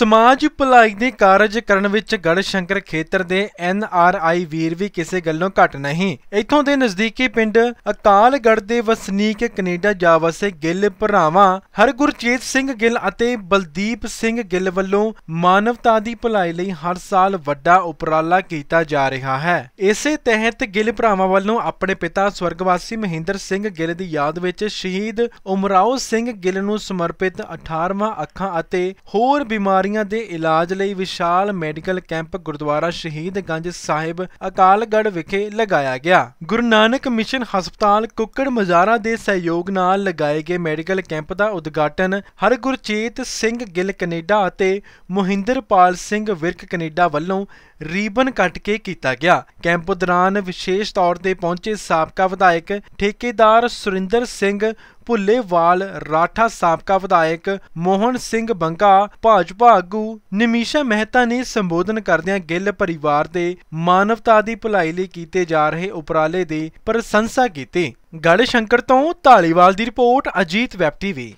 ਸਮਾਜ ਭਲਾਈ ਦੇ ਕਾਰਜ ਕਰਨ ਵਿੱਚ ਗੜ ਸ਼ੰਕਰ ਖੇਤਰ ਦੇ ਐਨ ਆਰ ਆਈ ਵੀਰ ਵੀ ਕਿਸੇ ਗੱਲੋਂ ਘਟ ਨਹੀਂ ਇੱਥੋਂ ਦੇ ਨਜ਼ਦੀਕੀ ਪਿੰਡ ਅਕਾਲਗੜ ਦੇ ਵਸਨੀਕ ਕੈਨੇਡਾ ਜਾ ਵਸੇ ਗਿੱਲ ਭਰਾਵਾਂ ਹਰਗੁਰਜੀਤ ਸਿੰਘ ਗਿੱਲ ਅਤੇ ਬਲਦੀਪ ਸਿੰਘ ਗਿੱਲ ਵੱਲੋਂ ਮਾਨਵਤਾ ਦੀ ਭਲਾਈ ਲਈ ਹਰ ਸਾਲ ਵੱਡਾ ਉਪਰਾਲਾ ਕੀਤਾ ਜਾ ਰਿਹਾ ਹੈ ਇਸੇ ਤਹਿਤ ਗਿੱਲ ਭਰਾਵਾਂ ਵੱਲੋਂ ਆਪਣੇ ਪਿਤਾ ਸਵਰਗਵਾਸੀ ਮਹਿੰਦਰ ਸਿੰਘ ਗਿੱਲ ਦੀ ਯਾਦ ਵਿੱਚ ਸ਼ਹੀਦ ਉਮਰਾਓ ਸਿੰਘ ਗਿੱਲ ਨੂੰ ਸਮਰਪਿਤ 18ਵਾਂ ਅੱਖਾਂ ਅਤੇ ਹੋਰ ਬਿਮਾਰੀ ਬਿਮਾਰੀਆਂ ਦੇ ਇਲਾਜ ਲਈ ਵਿਸ਼ਾਲ ਮੈਡੀਕਲ ਕੈਂਪ ਗੁਰਦੁਆਰਾ ਸ਼ਹੀਦ ਗੰਜ ਸਾਹਿਬ ਅਕਾਲਗੜ੍ਹ ਵਿਖੇ ਲਗਾਇਆ ਗਿਆ ਗੁਰੂ ਨਾਨਕ ਮਿਸ਼ਨ ਹਸਪਤਾਲ ਕੁੱਕੜ ਮਜ਼ਾਰਾ ਦੇ ਸਹਿਯੋਗ ਨਾਲ ਲਗਾਏ ਗਏ ਮੈਡੀਕਲ ਕੈਂਪ ਦਾ ਉਦਘਾਟਨ ਹਰਗੁਰਚੇਤ ਸਿੰਘ ਗਿੱਲ ਕੈਨੇਡਾ ਅਤੇ ਮੋਹਿੰਦਰਪਾਲ ਸਿੰਘ ਵਿਰਕ ਕੈਨੇਡਾ ਵੱਲੋਂ ਰੀਬਨ ਕੱਟ ਕੇ ਕੀਤਾ ਗਿਆ ਕੈਂਪ ਦੌਰਾਨ ਵਿਸ਼ੇਸ਼ ਤੌਰ ਤੇ ਪਹੁੰਚੇ ਸਾਬਕਾ ਵਿਧਾਇਕ ਠੇਕੇਦਾਰ ਸੁਰਿੰਦਰ ਸਿੰਘ ਭੁੱਲੇਵਾਲ ਰਾਠਾ ਸਾਬਕਾ ਵਿਧਾਇਕ ਮੋਹਨ ਸਿੰਘ ਬੰਗਾ ਭਾਜਪਾ ਆਗੂ ਨਿਮੀਸ਼ਾ ਮਹਿਤਾ ਨੇ ਸੰਬੋਧਨ ਕਰਦਿਆਂ ਗਿੱਲ ਪਰਿਵਾਰ ਦੇ ਮਾਨਵਤਾ ਦੀ ਭਲਾਈ ਲਈ ਕੀਤੇ ਜਾ ਰਹੇ ਉਪਰਾਲੇ ਦੀ ਪ੍ਰਸ਼ੰਸਾ ਕੀਤੀ ਗੜ ਸ਼ੰਕਰ ਤੋਂ ਢਾਲੀਵਾਲ ਦੀ ਰਿਪੋਰਟ ਅਜੀਤ ਵੈਬ ਟੀਵੀ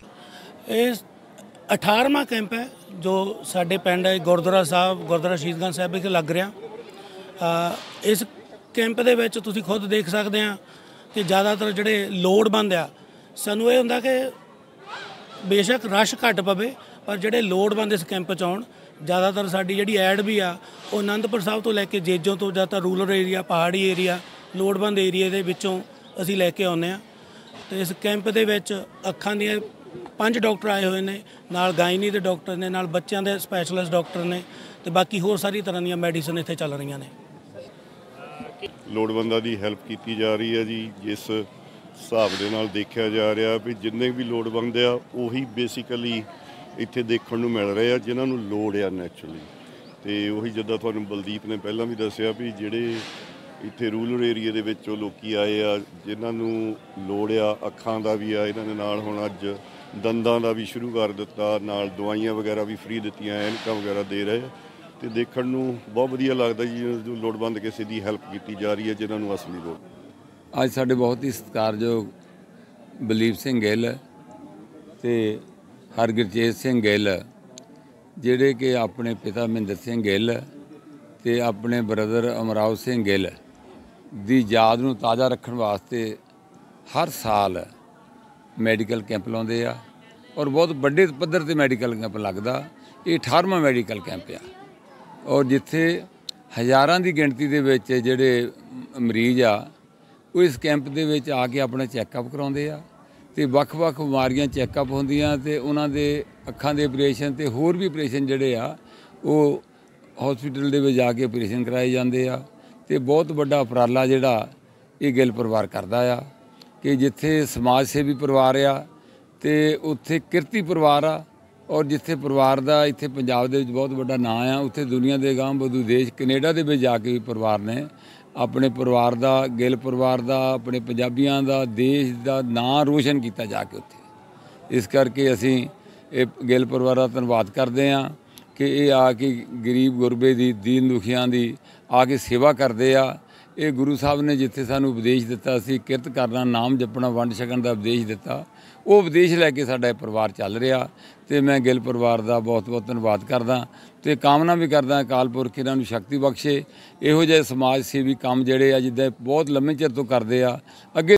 ਇਸ 18ਵਾਂ ਕੈਂਪ ਹੈ ਜੋ ਸਾਡੇ ਪਿੰਡ ਹੈ ਗੁਰਦੁਆਰਾ ਸਾਹਿਬ ਗੁਰਦੁਆਰਾ ਸ਼ੀਸ਼ਗੰਜ ਸਾਹਿਬ ਵਿਖੇ ਲੱਗ ਰਿਹਾ ਇਸ ਕੈਂਪ ਦੇ ਵਿੱਚ ਤੁਸੀਂ ਖੁਦ ਦੇਖ ਸਕਦੇ ਆ ਕਿ ਜ਼ਿਆਦਾਤਰ ਜਿਹੜੇ ਲੋੜਵੰਦ ਆ ਸਾਨੂੰ ਇਹ ਹੁੰਦਾ ਕਿ ਬੇਸ਼ੱਕ ਰਸ਼ ਘਟ ਪਵੇ ਪਰ ਜਿਹੜੇ ਲੋੜਵੰਦ ਇਸ ਕੈਂਪ 'ਚ ਆਉਣ ਜ਼ਿਆਦਾਤਰ ਸਾਡੀ ਜਿਹੜੀ ਐਡ ਵੀ ਆ ਉਹ ਆਨੰਦਪੁਰ ਸਾਹਿਬ ਤੋਂ ਲੈ ਕੇ ਜੇਜੋਂ ਤੋਂ ਜਾਂ ਤਾਂ ਰੂਰਲ ਏਰੀਆ ਪਹਾੜੀ ਏਰੀਆ ਲੋੜਵੰਦ ਏਰੀਆ ਦੇ ਵਿੱਚੋਂ ਅਸੀਂ ਲੈ ਕੇ ਆਉਂਦੇ ਆ ਤੇ ਇਸ ਕੈਂਪ ਦੇ ਵਿੱਚ ਅੱਖਾਂ ਦੀਆਂ ਪੰਜ ਡਾਕਟਰ ਆਏ ਹੋਏ ਨੇ ਨਾਲ ਗਾਇਨੀ ਦੇ ਡਾਕਟਰ ਨੇ ਨਾਲ ਬੱਚਿਆਂ ਦੇ ਸਪੈਸ਼ਲਿਸਟ ਡਾਕਟਰ ਨੇ ਤੇ ਬਾਕੀ ਹੋਰ ਸਾਰੀ ਤਰ੍ਹਾਂ ਦੀਆਂ ਮੈਡੀਸਨ ਇੱਥੇ ਚੱਲ ਰਹੀਆਂ ਨੇ ਲੋੜਵੰਦਾਂ ਦੀ ਹੈਲਪ ਕੀਤੀ ਜਾ ਰਹੀ ਹੈ ਜੀ ਜਿਸ ਹਿਸਾਬ ਦੇ ਨਾਲ ਦੇਖਿਆ ਜਾ ਰਿਹਾ ਵੀ ਜਿੰਨੇ ਵੀ ਲੋੜਵੰਦ ਆ ਉਹੀ ਬੇਸਿਕਲੀ ਇੱਥੇ ਦੇਖਣ ਨੂੰ ਮਿਲ ਰਹੇ ਆ ਜਿਨ੍ਹਾਂ ਨੂੰ ਲੋੜ ਆ ਨੈਚੁਰਲੀ ਤੇ ਉਹੀ ਜਿੱਦਾਂ ਤੁਹਾਨੂੰ ਬਲਦੀਪ ਨੇ ਪਹਿਲਾਂ ਵੀ ਦੱਸਿਆ ਵੀ ਜਿਹੜੇ ਇੱਥੇ ਰੂਰਲ ਏਰੀਆ ਦੇ ਵਿੱਚੋਂ ਲੋਕੀ ਆਏ ਆ ਜਿਨ੍ਹਾਂ ਨੂੰ ਲੋੜ ਆ ਅੱਖਾਂ ਦਾ ਵੀ ਆ ਇਹਨਾਂ ਦੇ ਨਾਲ ਹੁਣ ਅੱਜ ਦੰਦਾਂ ਦਾ ਵੀ ਸ਼ੁਰੂ ਕਰ ਦਿੱਤਾ ਨਾਲ ਦਵਾਈਆਂ ਵਗੈਰਾ ਵੀ ਫ੍ਰੀ ਦਿੱਤੀਆਂ ਐਨਕਾਂ ਵਗੈਰਾ ਦੇ ਰਹੇ ਤੇ ਦੇਖਣ ਨੂੰ ਬਹੁਤ ਵਧੀਆ ਲੱਗਦਾ ਜੀ ਲੋੜਵੰਦ ਕਿਸੇ ਦੀ ਹੈਲਪ ਕੀਤੀ ਜਾ ਰਹੀ ਹੈ ਜਿਨ੍ਹਾਂ ਨੂੰ ਅਸਲੀ ਲੋੜ ਅੱਜ ਸਾਡੇ ਬਹੁਤ ਹੀ ਸਤਿਕਾਰਯੋਗ ਬਲੀਪ ਸਿੰਘ ਗਿੱਲ ਤੇ ਹਰਗਿਰਜੀਤ ਸਿੰਘ ਗਿੱਲ ਜਿਹੜੇ ਕਿ ਆਪਣੇ ਪਿਤਾ ਮਹਿੰਦਰ ਸਿੰਘ ਗਿੱਲ ਤੇ ਆਪਣੇ ਬ੍ਰਦਰ ਅਮਰਾਵ ਸਿੰਘ ਗਿੱਲ ਦੀ ਯਾਦ ਨੂੰ ਤਾਜ਼ਾ ਰੱਖਣ ਵਾਸਤੇ ਹਰ ਸਾਲ ਮੈਡੀਕਲ ਕੈਂਪ ਲਾਉਂਦੇ ਆ ਔਰ ਬਹੁਤ ਵੱਡੇ ਪੱਧਰ ਤੇ ਮੈਡੀਕਲ ਕੈਂਪ ਲੱਗਦਾ ਇਹ 18ਵਾਂ ਮੈਡੀਕਲ ਕੈਂਪ ਆ ਔਰ ਜਿੱਥੇ ਹਜ਼ਾਰਾਂ ਦੀ ਗਿਣਤੀ ਦੇ ਵਿੱਚ ਜਿਹੜੇ ਮਰੀਜ਼ ਆ ਉਹ ਇਸ ਕੈਂਪ ਦੇ ਵਿੱਚ ਆ ਕੇ ਆਪਣਾ ਚੈੱਕਅਪ ਕਰਾਉਂਦੇ ਆ ਤੇ ਵੱਖ-ਵੱਖ ਬਿਮਾਰੀਆਂ ਚੈੱਕਅਪ ਹੁੰਦੀਆਂ ਤੇ ਉਹਨਾਂ ਦੇ ਅੱਖਾਂ ਦੇ ਆਪਰੇਸ਼ਨ ਤੇ ਹੋਰ ਵੀ ਆਪਰੇਸ਼ਨ ਜਿਹੜੇ ਆ ਉਹ ਹਸਪੀਟਲ ਦੇ ਵਿੱਚ ਜਾ ਕੇ ਆਪਰੇਸ਼ਨ ਕਰਾਏ ਜਾਂਦੇ ਆ ਤੇ ਬਹੁਤ ਵੱਡਾ ਉਪਰਾਲਾ ਜਿਹੜਾ ਇਹ ਗਿੱਲ ਪਰਿਵਾਰ ਕਰਦਾ ਆ ਕਿ ਜਿੱਥੇ ਸਮਾਜ ਸੇਵੀ ਪਰਿਵਾਰ ਆ ਤੇ ਉੱਥੇ ਕਿਰਤੀ ਪਰਿਵਾਰ ਆ ਔਰ ਜਿੱਥੇ ਪਰਿਵਾਰ ਦਾ ਇੱਥੇ ਪੰਜਾਬ ਦੇ ਵਿੱਚ ਬਹੁਤ ਵੱਡਾ ਨਾਂ ਆ ਉੱਥੇ ਦੁਨੀਆ ਦੇ ਗਾਂਵ ਬਦੂ ਦੇਸ਼ ਕੈਨੇਡਾ ਦੇ ਵਿੱਚ ਜਾ ਕੇ ਵੀ ਪਰਿਵਾਰ ਨੇ ਆਪਣੇ ਪਰਿਵਾਰ ਦਾ ਗਿੱਲ ਪਰਿਵਾਰ ਦਾ ਆਪਣੇ ਪੰਜਾਬੀਆਂ ਦਾ ਦੇਸ਼ ਦਾ ਨਾਂ ਰੋਸ਼ਨ ਕੀਤਾ ਜਾ ਕੇ ਉੱਥੇ ਇਸ ਕਰਕੇ ਅਸੀਂ ਇਹ ਗਿੱਲ ਪਰਿਵਾਰ ਦਾ ਧੰਨਵਾਦ ਕਰਦੇ ਹਾਂ ਕਿ ਇਹ ਆ ਕੇ ਗਰੀਬ ਗੁਰਬੇ ਦੀ ਦੀਨ ਦੁਖੀਆਂ ਦੀ ਆ ਕੇ ਸੇਵਾ ਕਰਦੇ ਆ ਇਹ ਗੁਰੂ ਸਾਹਿਬ ਨੇ ਜਿੱਥੇ ਸਾਨੂੰ ਉਪਦੇਸ਼ ਦਿੱਤਾ ਸੀ ਕਿਰਤ ਕਰਨਾ ਨਾਮ ਜਪਣਾ ਵੰਡ ਛਕਣ ਦਾ ਉਪਦੇਸ਼ ਦਿੱਤਾ ਉਹ ਉਪਦੇਸ਼ ਲੈ ਕੇ ਸਾਡਾ ਇਹ ਪਰਿਵਾਰ ਚੱਲ ਰਿਹਾ ਤੇ ਮੈਂ ਗਿੱਲ ਪਰਿਵਾਰ ਦਾ ਬਹੁਤ ਬਹੁਤ ਧੰਨਵਾਦ ਕਰਦਾ ਤੇ ਕਾਮਨਾ ਵੀ ਕਰਦਾ ਕਾਲਪੁਰ ਪੁਰਖ ਇਹਨਾਂ ਨੂੰ ਸ਼ਕਤੀ ਬਖਸ਼ੇ ਇਹੋ ਜਿਹੇ ਸਮਾਜ ਸੇਵੀ ਕੰਮ ਜਿਹੜੇ ਆ ਜਿੱਦਾਂ ਬਹੁਤ ਲੰਮੇ ਚਿਰ ਤੋਂ ਕਰਦੇ ਆ ਅੱਗੇ